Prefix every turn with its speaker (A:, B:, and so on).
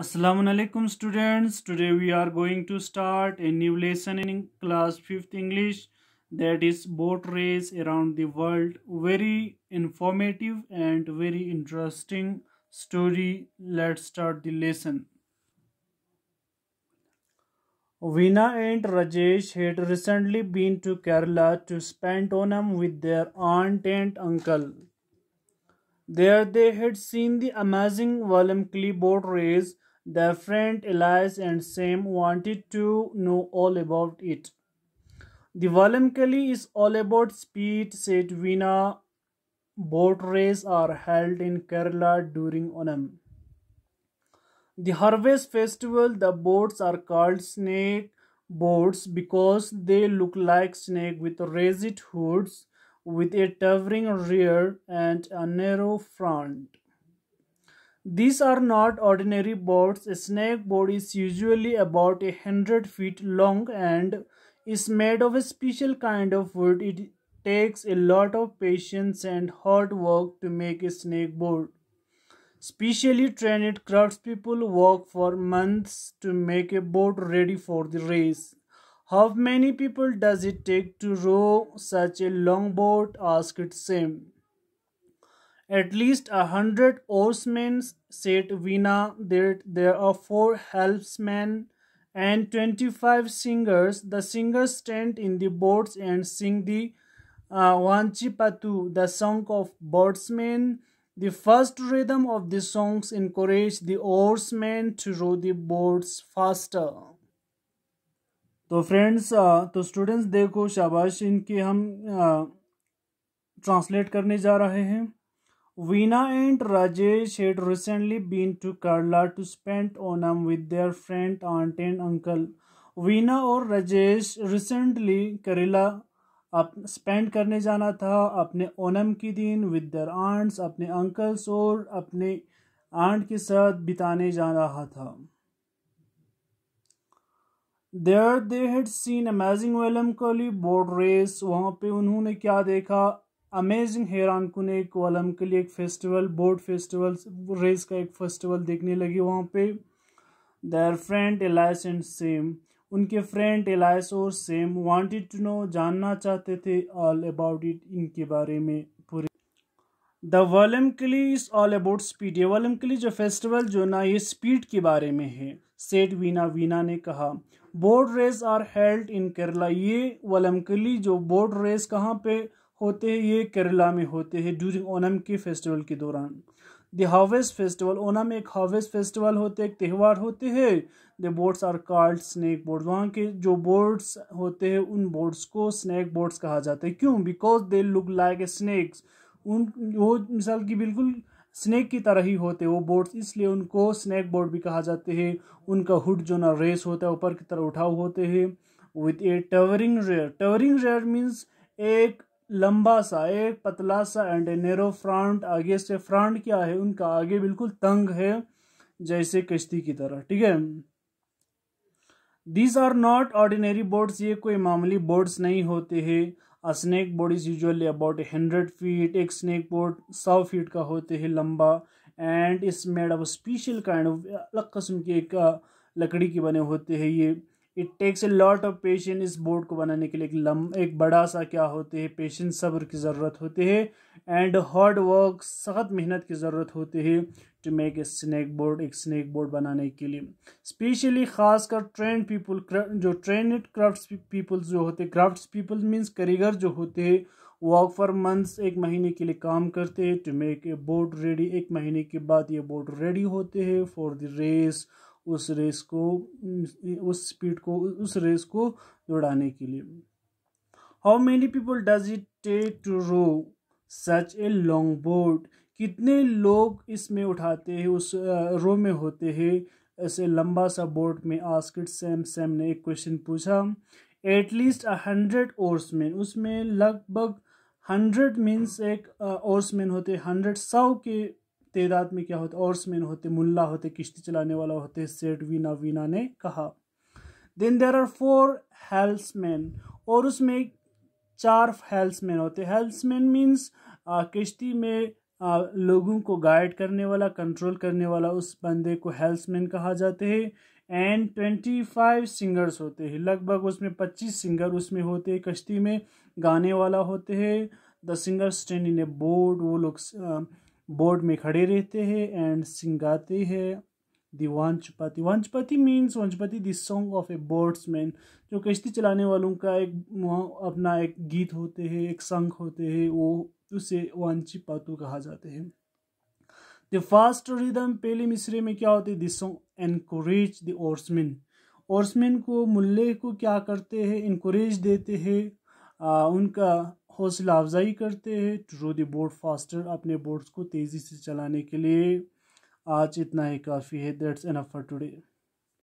A: Assalamualaikum students today we are going to start a new lesson in class 5th English that is boat race around the world very informative and very interesting story let's start the lesson Vina and Rajesh had recently been to Kerala to spend autumn with their aunt and uncle there they had seen the amazing Wallemkley boat race. Their friend Elias and Sam wanted to know all about it. The Wallemkley is all about speed, said Vina. Boat races are held in Kerala during Onam. The harvest festival, the boats are called snake boats because they look like snake with raised hoods with a towering rear and a narrow front. These are not ordinary boards. A snake boat is usually about a hundred feet long and is made of a special kind of wood. It takes a lot of patience and hard work to make a snake boat. Specially trained craftspeople work for months to make a board ready for the race. How many people does it take to row such a long boat? asked Sam. At least a hundred oarsmen, said Vina. There, there are four helmsmen and twenty-five singers. The singers stand in the boats and sing the uh, Wanchipatu, the song of boatsmen. The first rhythm of the songs encourage the oarsmen to row the boats faster. तो friends तो students देखो शाबाश इनके हम translate करने जा रहे हैं Veena and Rajesh had recently been to Kerala to spend Onam with their friend aunt and uncle Veena और राजेश रिसेंटली करेला अप स्पेंड करने जाना था अपने ओनम के दिन विद देयर आंट्स अपने अंकल्स और अपने आंट के साथ बिताने जा रहा था there they had seen amazing Vallam Kali boat race वहाँ पे उन्होंने क्या देखा अमेजिंग हैरान कुन एक वलम के लिए एक फेस्टिवल बोर्ड फेस्टिवल रेस का एक फेस्टिवल देखने लगी वहाँ पे their friend Alice and Sam उनके फ्रेंड एलायस और सेम वांटेड टू नो जानना चाहते थे ऑल अबाउट इट इनके बारे में पूरे द वलम कली इज़ ऑल अबाउट स्पीड ये वलम कली जो फेस्टिवल जो ना ये स्पीड के बारे में है सेठ वीना वीना ने कहा boat race are held in Kerala ये वलमकली जो बोर्ड रेस कहाँ पे होते हैं ये केरला में होते हैं ड्यूरिंग ओनम के फेस्टिवल के दौरान द हार्वेस्ट फेस्टिवल ओनम एक हार्वेस्ट फेस्टिवल होते एक त्यौहार होते हैं the boats are called snake boat वहाँ के जो बोर्ड्स होते हैं उन बोर्ड्स को स्नैक बोर्ड्स कहा जाता है क्यों because they look like a snakes उन वो मिसाल की बिल्कुल स्नैक की तरह ही होते वो बोर्ड्स इसलिए उनको स्नैक बोर्ड भी कहा जाते हैं उनका हुड जो ना रेस होता है ऊपर की तरह उठाव होते हैं with a towering rear towering rear means एक लंबा सा एक पतला सा एंड ए नेरो फ्रंट आगे से फ्रंट क्या है उनका आगे बिल्कुल तंग है जैसे कश्ती की तरह ठीक है these are not ordinary boats ये कोई मामूली बोर्ड्स नहीं होते हैं a snake boat is usually about hundred feet एक स्नैक बोर्ड सौ फीट का होते हैं लंबा and is made of special kind of अलग कस्म के एक लकड़ी के बने होते हैं ये it takes a lot of patience इस बोर्ड को बनाने के लिए एक लम एक बड़ा सा क्या होते हैं पेशेंस सब्र की ज़रूरत होती है एंड हार्ड वर्क सख्त मेहनत की ज़रूरत होती है to make a snake boat एक स्नैक बोर्ड बनाने के लिए स्पेशली खासकर ट्रेन पीपल जो ट्रेनड क्राफ्ट पीपल्स जो होते हैं क्राफ्ट पीपल मीन्स कारीगर जो होते हैं वर्क फॉर मंथ्स एक महीने के लिए काम करते हैं to make a boat ready एक महीने के बाद ये बोट रेडी होते हैं फॉर द रेस उस रेस को उस स्पीड को उस रेस को दौड़ाने के लिए how many people does it take to row such a long boat कितने लोग इसमें उठाते हैं उस रो में होते हैं ऐसे लंबा सा बोर्ड में आस्किट सैम सैम ने एक क्वेश्चन पूछा एटलीस्ट अ हंड्रेड ओर्समैन उसमें लगभग हंड्रेड मीन्स एक ओर्समैन होते हंड्रेड सौ के तेदाद में क्या होते ऑर्समैन होते मुल्ला होते किश्ती चलाने वाला होते सेठ वीना वीना ने कहा then there are four helmsman और उसमें चार हेल्समैन होते हेल्समैन मीन्स किश्ती में आ, लोगों को गाइड करने वाला कंट्रोल करने वाला उस बंदे को हेल्समैन कहा जाते हैं एंड ट्वेंटी फाइव सिंगर्स होते हैं लगभग उसमें पच्चीस सिंगर उसमें होते हैं कश्ती में गाने वाला होते हैं the singer stand in a boat वो लोग बोर्ड में खड़े रहते हैं एंड सिंगाते हैं the Vanchipattu Vanchipattu means Vanchipattu this song of a boatsman जो कश्ती चलाने वालों का एक अपना एक गीत होते हैं एक संघ होते हैं वो उसे वंचपतु कहा जाते हैं द फास्ट रिदम पहले मिसरे में क्या होते this song encourage the oarsman oarsman को मुल्ले को क्या करते हैं इनकोरेज देते हैं उनका हौसला अफजाई करते हैं to row the boat faster अपने बोर्ड्स को तेज़ी से चलाने के लिए आज इतना ही काफ़ी है दैट्स एनफ फॉर टुडे